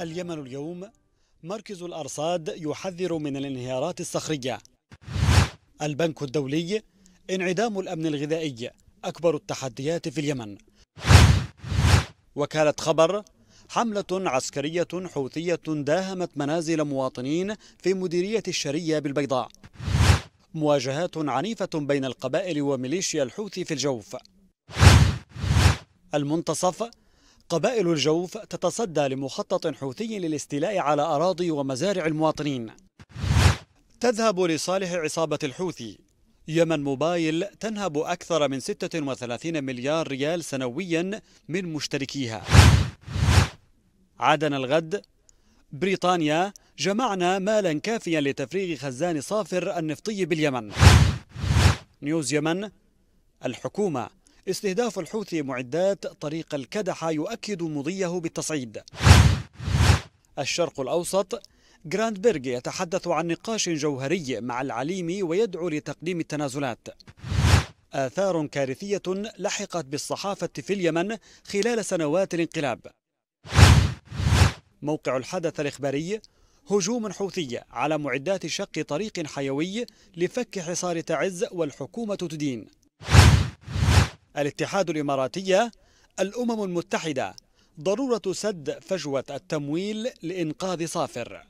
اليمن اليوم مركز الأرصاد يحذر من الانهيارات الصخرية البنك الدولي انعدام الأمن الغذائي أكبر التحديات في اليمن وكالة خبر حملة عسكرية حوثية داهمت منازل مواطنين في مديرية الشرية بالبيضاء مواجهات عنيفة بين القبائل وميليشيا الحوثي في الجوف المنتصف قبائل الجوف تتصدى لمخطط حوثي للاستيلاء على أراضي ومزارع المواطنين تذهب لصالح عصابة الحوثي يمن موبايل تنهب أكثر من 36 مليار ريال سنويا من مشتركيها عدن الغد بريطانيا جمعنا مالا كافيا لتفريغ خزان صافر النفطي باليمن نيوز يمن الحكومة استهداف الحوثي معدات طريق الكدحة يؤكد مضيه بالتصعيد الشرق الأوسط بيرغ يتحدث عن نقاش جوهري مع العليمي ويدعو لتقديم التنازلات آثار كارثية لحقت بالصحافة في اليمن خلال سنوات الانقلاب موقع الحدث الإخباري هجوم حوثي على معدات شق طريق حيوي لفك حصار تعز والحكومة تدين الاتحاد الإماراتية الأمم المتحدة ضرورة سد فجوة التمويل لإنقاذ صافر